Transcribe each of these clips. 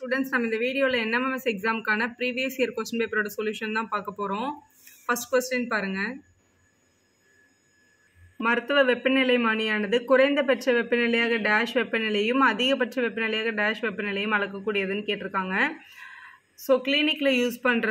students நம்ம இந்த வீடியோவில் என்எம்எம்எஸ் எக்ஸாமுக்கான ப்ரீவியஸ் இயர் கொஸ்டின் பேப்பரோட சொல்யூஷன் தான் பார்க்க போகிறோம் ஃபஸ்ட் கொஸ்டின் பாருங்கள் மருத்துவ வெப்பநிலை மணியானது குறைந்தபட்ச வெப்பநிலையாக டேஷ் வெப்பநிலையும் அதிகபட்ச வெப்பநிலையாக டேஷ் வெப்பநிலையும் அளக்கக்கூடியதுன்னு கேட்டிருக்காங்க ஸோ கிளினிக்கில் யூஸ் பண்ணுற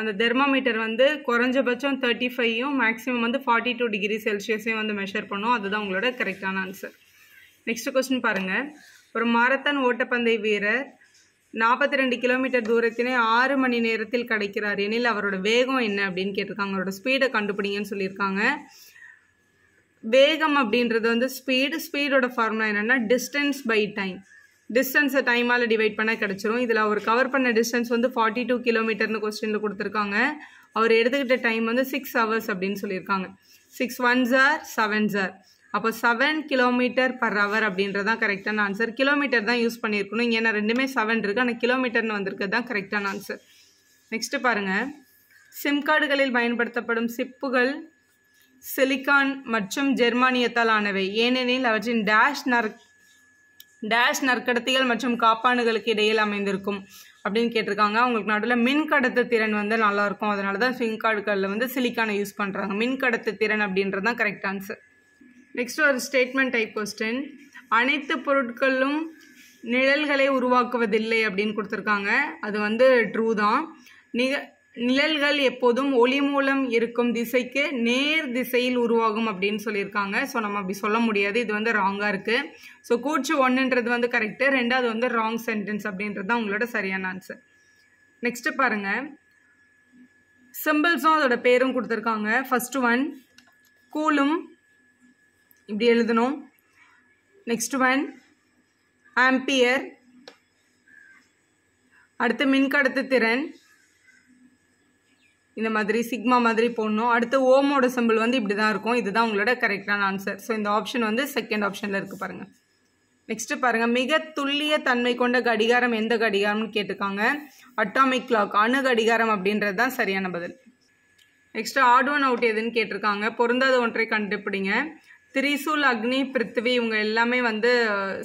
அந்த தெர்மாமீட்டர் வந்து குறைஞ்சபட்சம் தேர்ட்டி ஃபைவும் மேக்ஸிமம் வந்து ஃபார்ட்டி டூ டிகிரி செல்சியஸையும் வந்து மெஷர் பண்ணும் அதுதான் உங்களோட கரெக்டான ஆன்சர் நெக்ஸ்ட் கொஸ்டின் பாருங்கள் ஒரு மாரத்தான் ஓட்டப்பந்தய வீரர் நாற்பத்தி ரெண்டு கிலோமீட்டர் தூரத்தினே ஆறு மணி நேரத்தில் கிடைக்கிறார் எனில் அவரோட வேகம் என்ன அப்படின்னு கேட்டிருக்காங்க அவரோட ஸ்பீடை கண்டுபிடிங்கன்னு சொல்லியிருக்காங்க வேகம் அப்படின்றது வந்து ஸ்பீடு ஸ்பீடோட ஃபார்முலா என்னென்னா டிஸ்டன்ஸ் பை டைம் டிஸ்டன்ஸை டைமால் டிவைட் பண்ணால் கிடச்சிரும் இதில் அவர் கவர் பண்ண டிஸ்டன்ஸ் வந்து ஃபார்ட்டி டூ கிலோமீட்டர்னு கொஸ்டினில் கொடுத்துருக்காங்க அவர் எடுத்துக்கிட்ட டைம் வந்து சிக்ஸ் ஹவர்ஸ் அப்படின்னு சொல்லியிருக்காங்க சிக்ஸ் ஒன் ஜார் செவன் ஜார் அப்போ செவன் கிலோமீட்டர் பர் ஹவர் அப்படின்றது தான் கரெக்டான ஆன்சர் கிலோமீட்டர் தான் யூஸ் பண்ணியிருக்கணும் இங்கே ஏன்னா ரெண்டுமே செவன் இருக்குது ஆனால் கிலோமீட்டர்னு வந்திருக்கு தான் கரெக்டான ஆன்சர் நெக்ஸ்ட்டு பாருங்கள் சிம் கார்டுகளில் பயன்படுத்தப்படும் சிப்புகள் சிலிக்கான் மற்றும் ஜெர்மானியத்தால் ஆனவை ஏனெனில் அவற்றின் டேஷ் நற் டேஷ் நற்கடத்திகள் மற்றும் காப்பானுகளுக்கு இடையில் அமைந்திருக்கும் அப்படின்னு கேட்டிருக்காங்க அவங்களுக்கு நடுவில் மின் கடத்து திறன் வந்து நல்லாயிருக்கும் அதனால தான் சிம் கார்டுகளில் வந்து சிலிக்கானை யூஸ் பண்ணுறாங்க மின் கடத்து திறன் அப்படின்றது தான் கரெக்ட் ஆன்சர் நெக்ஸ்ட் ஒரு ஸ்டேட்மெண்ட் டைப் கொஸ்டின் அனைத்து பொருட்களும் நிழல்களை உருவாக்குவதில்லை அப்படின்னு கொடுத்துருக்காங்க அது வந்து ட்ரூ தான் நிக நிழல்கள் எப்போதும் ஒளி மூலம் இருக்கும் திசைக்கு நேர் திசையில் உருவாகும் அப்படின்னு சொல்லியிருக்காங்க ஸோ நம்ம அப்படி சொல்ல முடியாது இது வந்து ராங்காக இருக்குது ஸோ கூச்சு ஒன்றுன்றது வந்து கரெக்டு ரெண்டாவது வந்து ராங் சென்டென்ஸ் அப்படின்றது தான் உங்களோட சரியான ஆன்சர் நெக்ஸ்ட்டு பாருங்கள் சிம்பிள்ஸும் அதோட பேரும் கொடுத்துருக்காங்க ஃபஸ்ட்டு ஒன் கூலும் இப்படி எழுதணும் நெக்ஸ்ட் ஒன் ஆம்பியர் அடுத்து மின்கடத்து திறன் இந்த மாதிரி சிக்மா மாதிரி போடணும் அடுத்து ஓமோட சிம்பிள் வந்து இப்படி தான் இருக்கும் இதுதான் உங்களோட கரெக்டான ஆன்சர் ஸோ இந்த ஆப்ஷன் வந்து செகண்ட் ஆப்ஷனில் இருக்குது பாருங்கள் நெக்ஸ்ட்டு பாருங்கள் மிக துல்லிய தன்மை கொண்ட கடிகாரம் எந்த கடிகாரம்னு கேட்டிருக்காங்க அட்டாமிக் கிளாக் அணு கடிகாரம் அப்படின்றது தான் சரியான பதில் நெக்ஸ்ட்டு ஆட் ஒன் அவுட் எதுன்னு கேட்டிருக்காங்க பொருந்தாத ஒன்றை கண்டுபிடிங்க திரிசூல் அக்னி பிருத்வி இவங்க எல்லாமே வந்து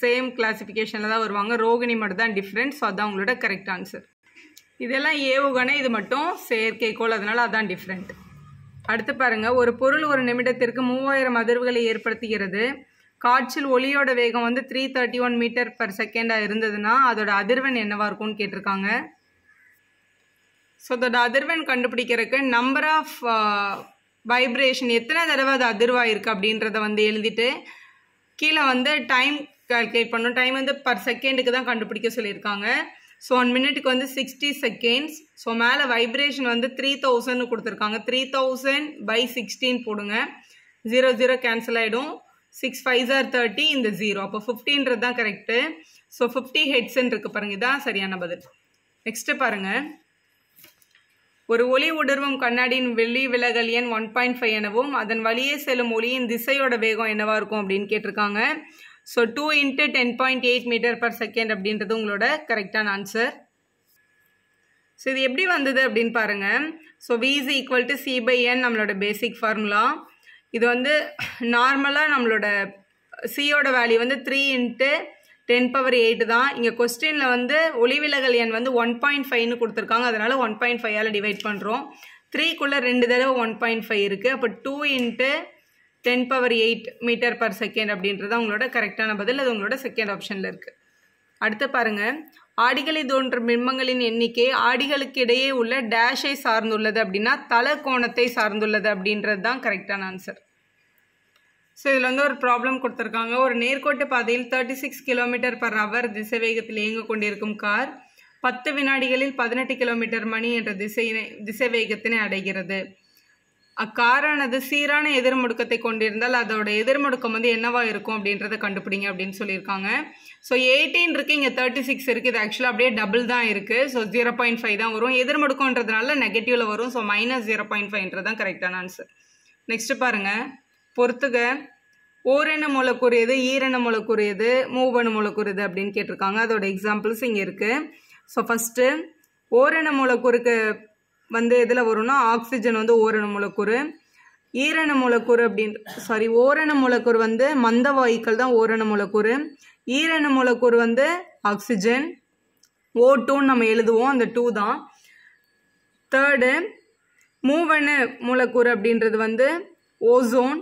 சேம் கிளாசிஃபிகேஷனில் தான் வருவாங்க ரோகிணி மட்டும் தான் டிஃப்ரெண்ட் ஸோ அதான் உங்களோட கரெக்ட் ஆன்சர் இதெல்லாம் ஏவுகணை இது மட்டும் செயற்கைக்கோள் அதனால் அதான் டிஃப்ரெண்ட் அடுத்து பாருங்கள் ஒரு பொருள் ஒரு நிமிடத்திற்கு மூவாயிரம் அதிர்வுகளை ஏற்படுத்துகிறது காற்றில் ஒளியோட வேகம் வந்து three thirty one metre per செகண்டாக இருந்ததுன்னா அதோட அதிர்வெண் என்னவாக இருக்கும்னு கேட்டிருக்காங்க ஸோ அதோட அதிர்வெண் கண்டுபிடிக்கிறதுக்கு நம்பர் ஆஃப் வைப்ரேஷன் எத்தனை தடவை அது அதிர்வாயிருக்கு அப்படின்றத வந்து எழுதிட்டு கீழே வந்து டைம் கால்குலேட் பண்ணும் டைம் வந்து பர் செகண்டுக்கு தான் கண்டுபிடிக்க சொல்லியிருக்காங்க ஸோ ஒன் மினிட்டுக்கு வந்து சிக்ஸ்டி செகண்ட்ஸ் ஸோ மேலே வைப்ரேஷன் வந்து த்ரீ தௌசண்ட்னு கொடுத்துருக்காங்க த்ரீ தௌசண்ட் பை சிக்ஸ்டீன் போடுங்க ஜீரோ ஜீரோ கேன்சல் ஆகிடும் சிக்ஸ் ஃபைவ் ஜார் தேர்ட்டி இந்த ஜீரோ அப்போ ஃபிஃப்டின்றது தான் கரெக்டு ஸோ ஃபிஃப்டி ஹெட்ஸ்ன்னு பாருங்கள் இதான் சரியான பதில் நெக்ஸ்ட்டு பாருங்கள் ஒரு ஒளி உடர்வும் கண்ணாடியின் வெள்ளி விலகல் எண் ஒன் பாயிண்ட் ஃபைவ் எனவும் அதன் வழியே செல்லும் ஒளியின் திசையோட வேகம் என்னவாக இருக்கும் அப்படின்னு கேட்டிருக்காங்க so two into ten point eight metre per second அப்படின்றது உங்களோட கரெக்டான ஆன்சர் ஸோ இது எப்படி வந்தது அப்படின்னு பாருங்கள் so V is equal to C by N நம்மளோட பேசிக் ஃபார்முலா இது வந்து நார்மலாக நம்மளோட சியோட வேல்யூ வந்து three into ten power eight தான் இங்கே கொஸ்டினில் வந்து ஒளிவிலகல் எண் வந்து ஒன் பாயிண்ட் ஃபைவ்னு கொடுத்துருக்காங்க அதனால் ஒன் பாயிண்ட் ஃபைவால் டிவைட் பண்ணுறோம் த்ரீக்குள்ளே ரெண்டு தடவை ஒன் பாயிண்ட் ஃபைவ் இருக்குது அப்போ two into ten power eight metre per second அப்படின்றது உங்களோட கரெக்டான பதில் அது உங்களோட செகண்ட் ஆப்ஷனில் இருக்குது அடுத்து பாருங்கள் ஆடிகளை தோன்றும் பிம்பங்களின் எண்ணிக்கை ஆடிகளுக்கு இடையே உள்ள டேஷை சார்ந்துள்ளது அப்படின்னா தலை கோணத்தை சார்ந்துள்ளது அப்படின்றது தான் கரெக்டான ஆன்சர் ஸோ இதில் வந்து ஒரு ப்ராப்ளம் கொடுத்துருக்காங்க ஒரு நேர்கோட்டு பாதையில் thirty six kilometre per hour திசை வேகத்தில் இயங்க கொண்டிருக்கும் கார் பத்து வினாடிகளில் பதினெட்டு கிலோமீட்டர் மணி என்ற திசையினை திசை வேகத்தினை அடைகிறது அக்காரானது சீரான எதிர்முடுக்கத்தை கொண்டிருந்தால் அதோட எதிர்முடுக்கம் வந்து என்னவா இருக்கும் அப்படின்றத கண்டுபிடிங்க அப்படின்னு சொல்லியிருக்காங்க ஸோ எயிட்டீன் இருக்குது இங்கே தேர்ட்டி சிக்ஸ் இருக்குது இது ஆக்சுவலாக அப்படியே டபுள் தான் இருக்குது ஸோ ஜீரோ பாயிண்ட் ஃபைவ் தான் வரும் எதிர்முடுக்கன்றதுனால நெகட்டிவில் வரும் ஸோ மைனஸ் ஜீரோ பாயிண்ட் ஃபைவ்ன்றது தான் கரெக்டான ஆன்சர் நெக்ஸ்ட்டு பாருங்கள் பொறுத்துக ஓரண மூலக்கூறியது ஈரண மூலக்கூறு எது மூவணு அப்படின்னு கேட்டிருக்காங்க அதோட எக்ஸாம்பிள்ஸ் இங்கே இருக்குது ஸோ ஃபஸ்ட்டு ஓரண மூலக்கூறுக்கு வந்து எதில் வரும்னா ஆக்சிஜன் வந்து ஓரண மூலக்கூறு ஈரண மூலக்கூறு அப்படின்ற சாரி ஓரண மூலக்கூறு வந்து மந்த வாயுக்கள் தான் ஓரண மூலக்கூறு ஈரண மூலக்கூறு வந்து ஆக்சிஜன் ஓ டூன்னு நம்ம எழுதுவோம் அந்த டூ தான் தேர்டு மூவணு மூலக்கூறு அப்படின்றது வந்து ஓசோன்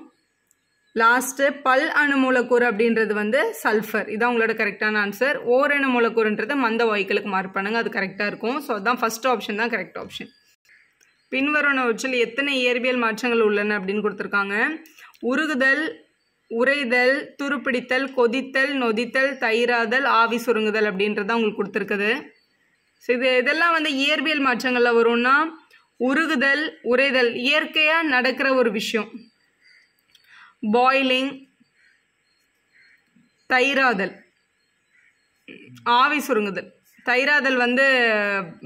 லாஸ்ட்டு பல் அணு மூலக்கூறு அப்படின்றது வந்து சல்ஃபர் இதான் உங்களோட கரெக்டான ஆன்சர் அணு மூலக்கூறுன்றது மந்த வாய்க்களுக்கு மார்க் பண்ணுங்க அது கரெக்டாக இருக்கும் ஸோ அதுதான் ஃபஸ்ட் ஆப்ஷன் தான் கரெக்ட் ஆப்ஷன் பின்வருவனவற்றில் எத்தனை இயற்பியல் மாற்றங்கள் உள்ளன அப்படின்னு கொடுத்துருக்காங்க உருகுதல் உறைதல் துருப்பிடித்தல் கொதித்தல் நொதித்தல் தயிராதல் ஆவி சுருங்குதல் அப்படின்றது தான் உங்களுக்கு கொடுத்துருக்குது ஸோ இது இதெல்லாம் வந்து இயற்பியல் மாற்றங்களில் வரும்னா உருகுதல் உறைதல் இயற்கையாக நடக்கிற ஒரு விஷயம் பாய்லிங் தைராதல் ஆவி சுருங்குதல் தைராதல் வந்து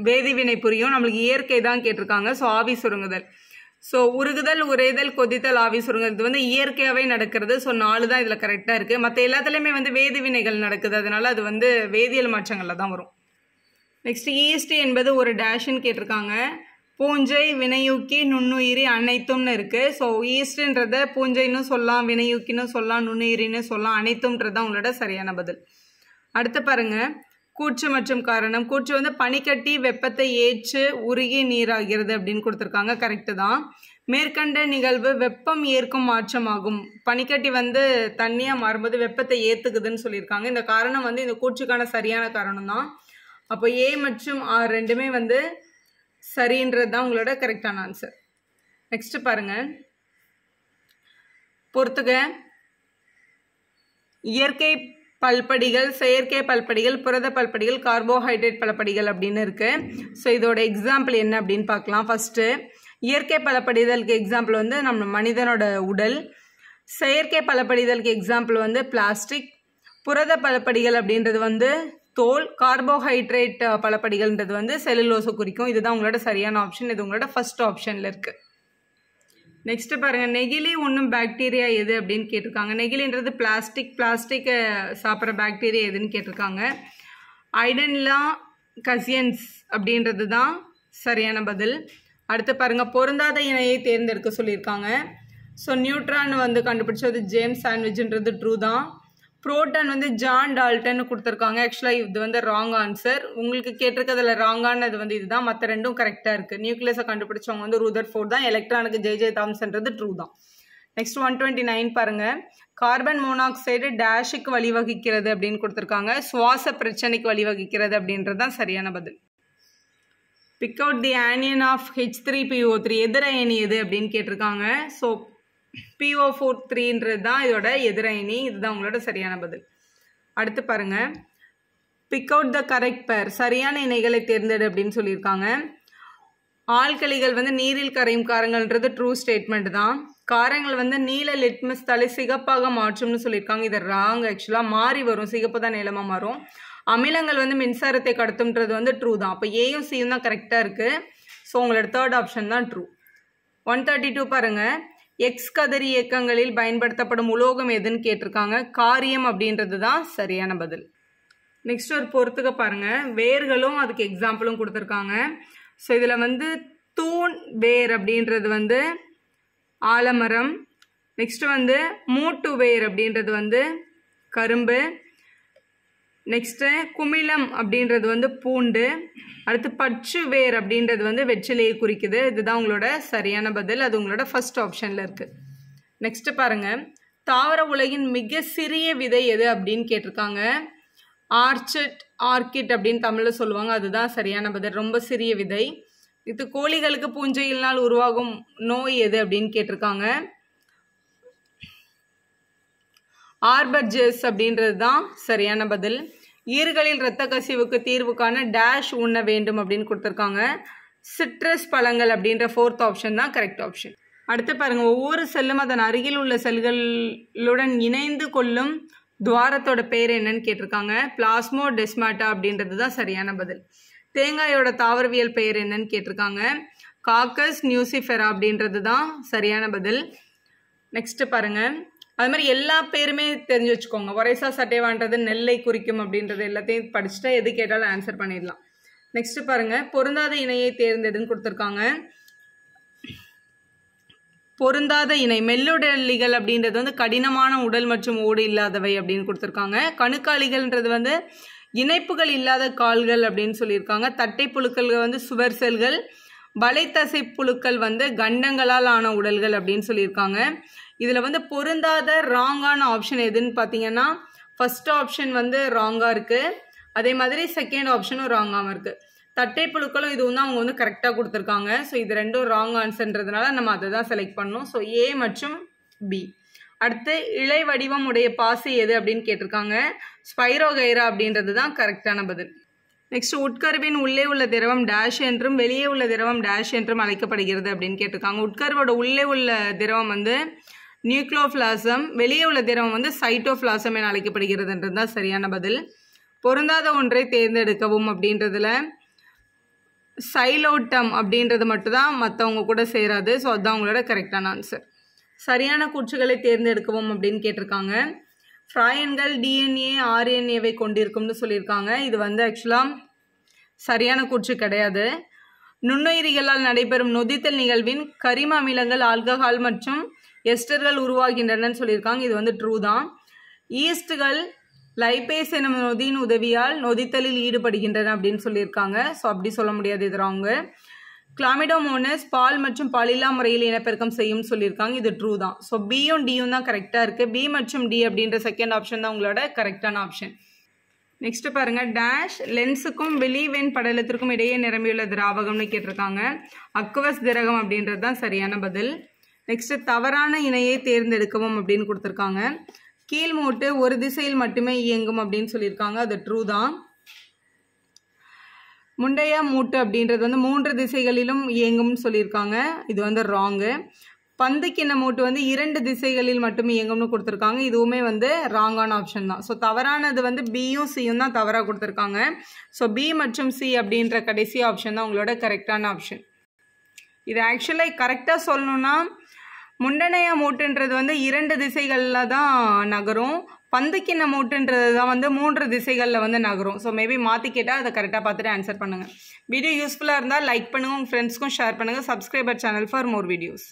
வேதிவினை புரியும் நம்மளுக்கு இயற்கை தான் கேட்டிருக்காங்க ஸோ ஆவி சுருங்குதல் ஸோ உருகுதல் உரைதல் கொதித்தல் ஆவி சுருங்குதல் இது வந்து இயற்கையாகவே நடக்கிறது ஸோ நாலு தான் இதில் கரெக்டாக இருக்குது மற்ற எல்லாத்துலேயுமே வந்து வேதிவினைகள் நடக்குது அதனால் அது வந்து வேதியியல் மாற்றங்களில் தான் வரும் நெக்ஸ்ட் ஈஸ்ட் e என்பது ஒரு டேஷன் கேட்டிருக்காங்க பூஞ்சை வினையூக்கி நுண்ணுயிரி அனைத்தும்னு இருக்குது ஸோ ஈஸ்ட்ன்றத பூஞ்சைன்னு சொல்லலாம் வினையூக்கின்னு சொல்லலாம் நுண்ணுயிரின்னு சொல்லலாம் அனைத்தும்ன்றது தான் உங்களோட சரியான பதில் அடுத்து பாருங்கள் கூச்சு மற்றும் காரணம் கூச்சு வந்து பனிக்கட்டி வெப்பத்தை ஏற்று உருகி நீராகிறது அப்படின்னு கொடுத்துருக்காங்க கரெக்டு தான் மேற்கண்ட நிகழ்வு வெப்பம் ஏற்கும் மாற்றமாகும் பனிக்கட்டி வந்து தண்ணியாக மாறும்போது வெப்பத்தை ஏற்றுக்குதுன்னு சொல்லியிருக்காங்க இந்த காரணம் வந்து இந்த கூச்சுக்கான சரியான காரணம் தான் அப்போ ஏ மற்றும் ஆர் ரெண்டுமே வந்து சரின்றது தான் உங்களோட கரெக்டான ஆன்சர் நெக்ஸ்ட்டு பாருங்க பொறுத்துக இயற்கை பல்படிகள் செயற்கை பல்படிகள் புரத பல்படிகள் கார்போஹைட்ரேட் பலப்படிகள் அப்படின்னு இருக்குது ஸோ இதோட எக்ஸாம்பிள் என்ன அப்படின்னு பார்க்கலாம் ஃபஸ்ட்டு இயற்கை பலப்படிதலுக்கு எக்ஸாம்பிள் வந்து நம்ம மனிதனோட உடல் செயற்கை பலப்படிதலுக்கு எக்ஸாம்பிள் வந்து பிளாஸ்டிக் புரத பலப்படிகள் அப்படின்றது வந்து தோல் கார்போஹைட்ரேட் பலப்படிகள்ன்றது வந்து செல்லுலோஸை குறிக்கும் இதுதான் உங்களோட சரியான ஆப்ஷன் இது உங்களோட ஃபஸ்ட் ஆப்ஷனில் இருக்குது நெக்ஸ்ட் பாருங்கள் நெகிழி ஒன்றும் பாக்டீரியா எது அப்படின்னு கேட்டிருக்காங்க நெகிழின்றது பிளாஸ்டிக் பிளாஸ்டிக்கை சாப்பிட்ற பாக்டீரியா எதுன்னு கேட்டிருக்காங்க ஐடன்லா கசியன்ஸ் அப்படின்றது தான் சரியான பதில் அடுத்து பாருங்கள் பொருந்தாத இணையை தேர்ந்தெடுக்க சொல்லியிருக்காங்க ஸோ நியூட்ரான் வந்து கண்டுபிடிச்சது ஜேம்ஸ் சாண்ட்விட்ஜுன்றது ட்ரூ தான் புரோட்டான் வந்து ஜான் டால்டன் கொடுத்துருக்காங்க ஆக்சுவலாக இது வந்து ராங் ஆன்சர் உங்களுக்கு கேட்டிருக்கிறதுல ராங்கானது வந்து இதுதான் மற்ற ரெண்டும் கரெக்டாக இருக்குது நியூக்ளியஸை கண்டுபிடிச்சவங்க வந்து ரூதர் ஃபோர் தான் எலக்ட்ரானுக்கு ஜே ஜே தாம்ஸ்ன்றது ட்ரூ தான் நெக்ஸ்ட் ஒன் டுவெண்ட்டி நைன் பாருங்கள் கார்பன் மோனாக்சைடு டேஷுக்கு வழிவகுக்கிறது அப்படின்னு கொடுத்துருக்காங்க சுவாச பிரச்சனைக்கு வழிவகுக்கிறது அப்படின்றது தான் சரியான பதில் pick out the anion of H three P O three எதிர அயனி எது அப்படின்னு கேட்டிருக்காங்க ஸோ பிஓ ஃபோர் த்ரீன்றது தான் இதோட எதிரணி இதுதான் உங்களோட சரியான பதில் அடுத்து பாருங்கள் பிக் அவுட் த கரெக்ட் பேர் சரியான இணைகளை தேர்ந்தெடு அப்படின்னு சொல்லியிருக்காங்க ஆழ்கலிகள் வந்து நீரில் கரையும் காரங்கள்ன்றது ட்ரூ ஸ்டேட்மெண்ட் தான் காரங்கள் வந்து நீல லிட்மஸ் தலை சிகப்பாக மாற்றும்னு சொல்லியிருக்காங்க இது ராங் ஆக்சுவலாக மாறி வரும் சிகப்பு தான் நிலமாக மாறும் அமிலங்கள் வந்து மின்சாரத்தை கடத்தும்ன்றது வந்து ட்ரூ தான் அப்போ ஏயும் சியும் தான் கரெக்டாக இருக்குது ஸோ உங்களோட தேர்ட் ஆப்ஷன் தான் ட்ரூ ஒன் தேர்ட்டி டூ பாருங்கள் எக்ஸ் கதிரி இயக்கங்களில் பயன்படுத்தப்படும் உலோகம் எதுன்னு கேட்டிருக்காங்க காரியம் அப்படின்றது தான் சரியான பதில் நெக்ஸ்ட் ஒரு பொறுத்துக்க பாருங்கள் வேர்களும் அதுக்கு எக்ஸாம்பிளும் கொடுத்துருக்காங்க ஸோ இதில் வந்து தூண் வேர் அப்படின்றது வந்து ஆலமரம் நெக்ஸ்ட் வந்து மூட்டு வேர் அப்படின்றது வந்து கரும்பு நெக்ஸ்ட்டு குமிழம் அப்படின்றது வந்து பூண்டு அடுத்து பச்சு வேர் அப்படின்றது வந்து வெற்றிலையை குறிக்குது இதுதான் உங்களோட சரியான பதில் அது உங்களோட ஃபஸ்ட் ஆப்ஷனில் இருக்குது நெக்ஸ்ட்டு பாருங்கள் தாவர உலகின் மிக சிறிய விதை எது அப்படின்னு கேட்டிருக்காங்க ஆர்ச்சட் ஆர்கிட் அப்படின்னு தமிழில் சொல்லுவாங்க அதுதான் சரியான பதில் ரொம்ப சிறிய விதை இது கோழிகளுக்கு பூஞ்சையினால் உருவாகும் நோய் எது அப்படின்னு கேட்டிருக்காங்க ஆர்பர்ஜஸ் அப்படின்றது தான் சரியான பதில் ஈறுகளில் இரத்த கசிவுக்கு தீர்வு காண டேஷ் உண்ண வேண்டும் அப்படின்னு கொடுத்துருக்காங்க சிட்ரஸ் பழங்கள் அப்படின்ற ஃபோர்த் ஆப்ஷன் தான் கரெக்ட் ஆப்ஷன் அடுத்து பாருங்கள் ஒவ்வொரு செல்லும் அதன் அருகில் உள்ள செல்களுடன் இணைந்து கொள்ளும் துவாரத்தோட பேர் என்னன்னு கேட்டிருக்காங்க பிளாஸ்மோ டெஸ்மாட்டா அப்படின்றது தான் சரியான பதில் தேங்காயோட தாவரவியல் பெயர் என்னன்னு கேட்டிருக்காங்க காக்கஸ் நியூசிஃபெரா அப்படின்றது தான் சரியான பதில் நெக்ஸ்ட்டு பாருங்கள் அது மாதிரி எல்லா பேருமே தெரிஞ்சு வச்சுக்கோங்க ஒரேசா சட்டைவான்றது நெல்லை குறிக்கும் அப்படின்றது எல்லாத்தையும் படிச்சுட்டா எது கேட்டாலும் ஆன்சர் பண்ணிடலாம் நெக்ஸ்ட் பாருங்க பொருந்தாத இணையை தேர்ந்தெடுன்னு கொடுத்துருக்காங்க பொருந்தாத இணை மெல்லுடலிகள் அப்படின்றது வந்து கடினமான உடல் மற்றும் ஓடு இல்லாதவை அப்படின்னு கொடுத்துருக்காங்க கணுக்காளிகள்ன்றது வந்து இணைப்புகள் இல்லாத கால்கள் அப்படின்னு சொல்லியிருக்காங்க தட்டை புழுக்கள் வந்து சுவர் செல்கள் வலைத்தசை புழுக்கள் வந்து கண்டங்களால் ஆன உடல்கள் அப்படின்னு சொல்லியிருக்காங்க இதில் வந்து பொருந்தாத ராங்கான ஆப்ஷன் எதுன்னு பார்த்தீங்கன்னா ஃபர்ஸ்ட் ஆப்ஷன் வந்து ராங்காக இருக்குது அதே மாதிரி செகண்ட் ஆப்ஷனும் ராங்காகவும் இருக்குது தட்டை புழுக்களும் இதுவும் தான் அவங்க வந்து கரெக்டாக கொடுத்துருக்காங்க ஸோ இது ரெண்டும் ராங் ஆன்சர்ன்றதுனால நம்ம அதை தான் செலக்ட் பண்ணணும் ஸோ ஏ மற்றும் பி அடுத்து இலை வடிவம் உடைய பாசி எது அப்படின்னு கேட்டிருக்காங்க ஸ்பைரோகைரா அப்படின்றது தான் கரெக்டான பதில் நெக்ஸ்ட் உட்கருவின் உள்ளே உள்ள திரவம் டேஷ் என்றும் வெளியே உள்ள திரவம் டேஷ் என்றும் அழைக்கப்படுகிறது அப்படின்னு கேட்டிருக்காங்க உட்கருவோட உள்ளே உள்ள திரவம் வந்து நியூக்ளோஃபிளாசம் வெளியே உள்ள திரவம் வந்து சைட்டோஃபிளாசம் என அழைக்கப்படுகிறதுன்றது தான் சரியான பதில் பொருந்தாத ஒன்றை தேர்ந்தெடுக்கவும் அப்படின்றதுல சைலோட்டம் அப்படின்றது மட்டும்தான் மற்றவங்க கூட சேராது ஸோ அதுதான் அவங்களோட கரெக்டான ஆன்சர் சரியான கூற்றுகளை தேர்ந்தெடுக்கவும் அப்படின்னு கேட்டிருக்காங்க ஃப்ராயன்கள் டிஎன்ஏ ஆர்என்ஏவை கொண்டிருக்கும்னு சொல்லியிருக்காங்க இது வந்து ஆக்சுவலாக சரியான கூற்று கிடையாது நுண்ணுயிரிகளால் நடைபெறும் நொதித்தல் நிகழ்வின் கரிம அமிலங்கள் ஆல்கஹால் மற்றும் எஸ்டர்கள் உருவாகின்றனன்னு சொல்லியிருக்காங்க இது வந்து ட்ரூ தான் ஈஸ்ட்கள் லைபேஸ் எனும் நொதியின் உதவியால் நொதித்தலில் ஈடுபடுகின்றன அப்படின்னு சொல்லியிருக்காங்க ஸோ அப்படி சொல்ல முடியாது இது அவங்க கிளாமிடோமோனஸ் பால் மற்றும் பாலில்லா முறையில் இனப்பெருக்கம் செய்யும் சொல்லியிருக்காங்க இது ட்ரூ தான் ஸோ பியும் டியும் தான் கரெக்டாக இருக்குது பி மற்றும் டி அப்படின்ற செகண்ட் ஆப்ஷன் தான் உங்களோட கரெக்டான ஆப்ஷன் நெக்ஸ்ட் பாருங்க டேஷ் லென்ஸுக்கும் வெளிவெண் படலத்திற்கும் இடையே நிரம்பியுள்ள திராவகம்னு கேட்டிருக்காங்க அக்குவஸ் திரகம் அப்படின்றது தான் சரியான பதில் நெக்ஸ்ட்டு தவறான இணையை தேர்ந்தெடுக்கவும் அப்படின்னு கொடுத்துருக்காங்க கீழ் மோட்டு ஒரு திசையில் மட்டுமே இயங்கும் அப்படின்னு சொல்லியிருக்காங்க அது ட்ரூ தான் முண்டைய மூட்டு அப்படின்றது வந்து மூன்று திசைகளிலும் இயங்கும்னு சொல்லியிருக்காங்க இது வந்து ராங்கு பந்து கிண்ண மூட்டு வந்து இரண்டு திசைகளில் மட்டும் இயங்கும்னு கொடுத்துருக்காங்க இதுவுமே வந்து ராங்கான ஆப்ஷன் தான் ஸோ தவறானது வந்து பியும் சியும் தான் தவறாக கொடுத்துருக்காங்க ஸோ பி மற்றும் சி அப்படின்ற கடைசி ஆப்ஷன் தான் உங்களோட கரெக்டான ஆப்ஷன் இது ஆக்சுவலாக கரெக்டாக சொல்லணுன்னா முண்டனையா மூட்டுன்றது வந்து இரண்டு திசைகளில் தான் நகரும் பந்துக்கின மூட்டுன்றது தான் வந்து மூன்று திசைகளில் வந்து நகரும் ஸோ மேபி மாற்றி கேட்டால் அதை கரெக்டாக பார்த்துட்டு ஆன்சர் பண்ணுங்கள் வீடியோ யூஸ்ஃபுல்லாக இருந்தால் லைக் பண்ணுங்கள் உங்கள் ஃப்ரெண்ட்ஸ்க்கும் ஷேர் பண்ணுங்கள் subscriber channel for more videos